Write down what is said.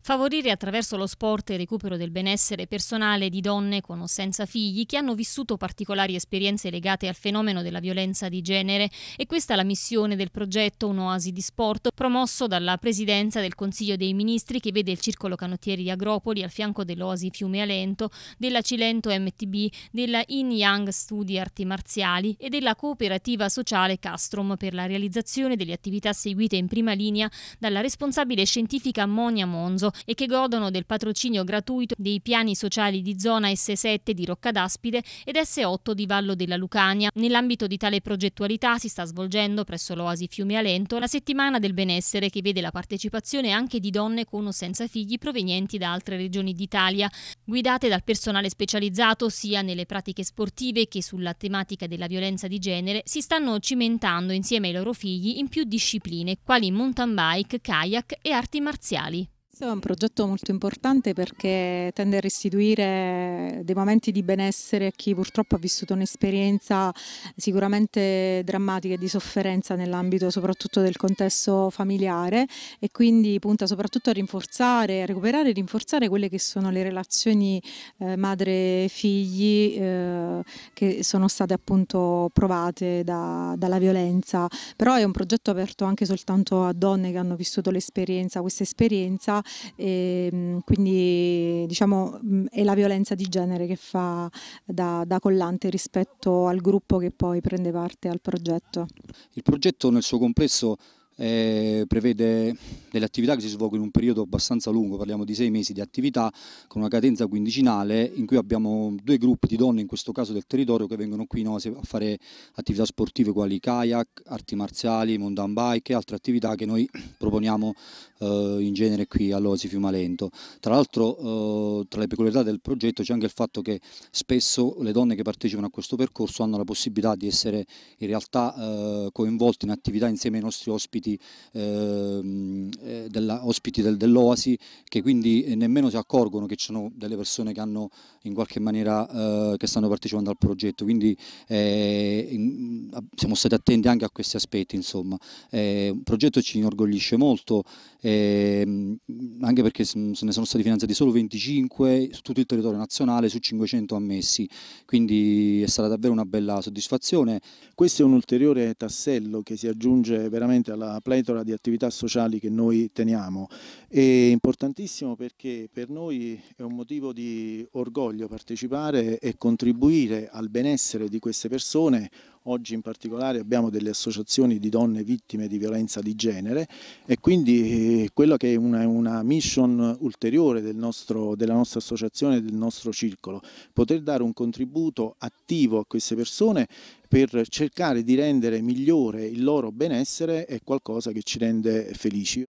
Favorire attraverso lo sport il recupero del benessere personale di donne con o senza figli che hanno vissuto particolari esperienze legate al fenomeno della violenza di genere e questa è la missione del progetto Un'oasi di sport promosso dalla presidenza del Consiglio dei Ministri che vede il circolo canottieri di Agropoli al fianco dell'oasi Fiume Alento, della Cilento MTB, della In Young Studi Arti Marziali e della cooperativa sociale Castrum per la realizzazione delle attività seguite in prima linea dalla responsabile scientifica Monia Monzo caso e che godono del patrocinio gratuito dei piani sociali di zona S7 di Roccadaspide ed S8 di Vallo della Lucania. Nell'ambito di tale progettualità si sta svolgendo presso l'Oasi Fiume Alento la settimana del benessere che vede la partecipazione anche di donne con o senza figli provenienti da altre regioni d'Italia, guidate dal personale specializzato sia nelle pratiche sportive che sulla tematica della violenza di genere, si stanno cimentando insieme ai loro figli in più discipline, quali mountain bike, kayak e arti marziali. Questo è un progetto molto importante perché tende a restituire dei momenti di benessere a chi purtroppo ha vissuto un'esperienza sicuramente drammatica e di sofferenza nell'ambito soprattutto del contesto familiare e quindi punta soprattutto a rinforzare, a recuperare e rinforzare quelle che sono le relazioni eh, madre-figli eh, che sono state appunto provate da, dalla violenza. Però è un progetto aperto anche soltanto a donne che hanno vissuto l'esperienza, questa esperienza e, ehm, quindi diciamo mm, è la violenza di genere che fa da, da collante rispetto al gruppo che poi prende parte al progetto. Il progetto nel suo complesso eh, prevede delle attività che si svolgono in un periodo abbastanza lungo, parliamo di sei mesi di attività con una cadenza quindicinale in cui abbiamo due gruppi di donne, in questo caso del territorio, che vengono qui no, a fare attività sportive quali kayak, arti marziali, mountain bike e altre attività che noi proponiamo eh, in genere qui all'Osi Fiumalento. Tra l'altro eh, tra le peculiarità del progetto c'è anche il fatto che spesso le donne che partecipano a questo percorso hanno la possibilità di essere in realtà eh, coinvolte in attività insieme ai nostri ospiti ospiti, ehm, eh, della, ospiti del, dell'Oasi che quindi eh, nemmeno si accorgono che ci sono delle persone che hanno in qualche maniera eh, che stanno partecipando al progetto. Quindi eh, siamo stati attenti anche a questi aspetti, insomma. Eh, un progetto ci inorgoglisce molto, eh, anche perché se ne sono stati finanziati solo 25 su tutto il territorio nazionale, su 500 ammessi, quindi è stata davvero una bella soddisfazione. Questo è un ulteriore tassello che si aggiunge veramente alla pletora di attività sociali che noi teniamo. È importantissimo perché per noi è un motivo di orgoglio partecipare e contribuire al benessere di queste persone Oggi in particolare abbiamo delle associazioni di donne vittime di violenza di genere e quindi eh, quella che è una, una mission ulteriore del nostro, della nostra associazione e del nostro circolo, poter dare un contributo attivo a queste persone per cercare di rendere migliore il loro benessere è qualcosa che ci rende felici.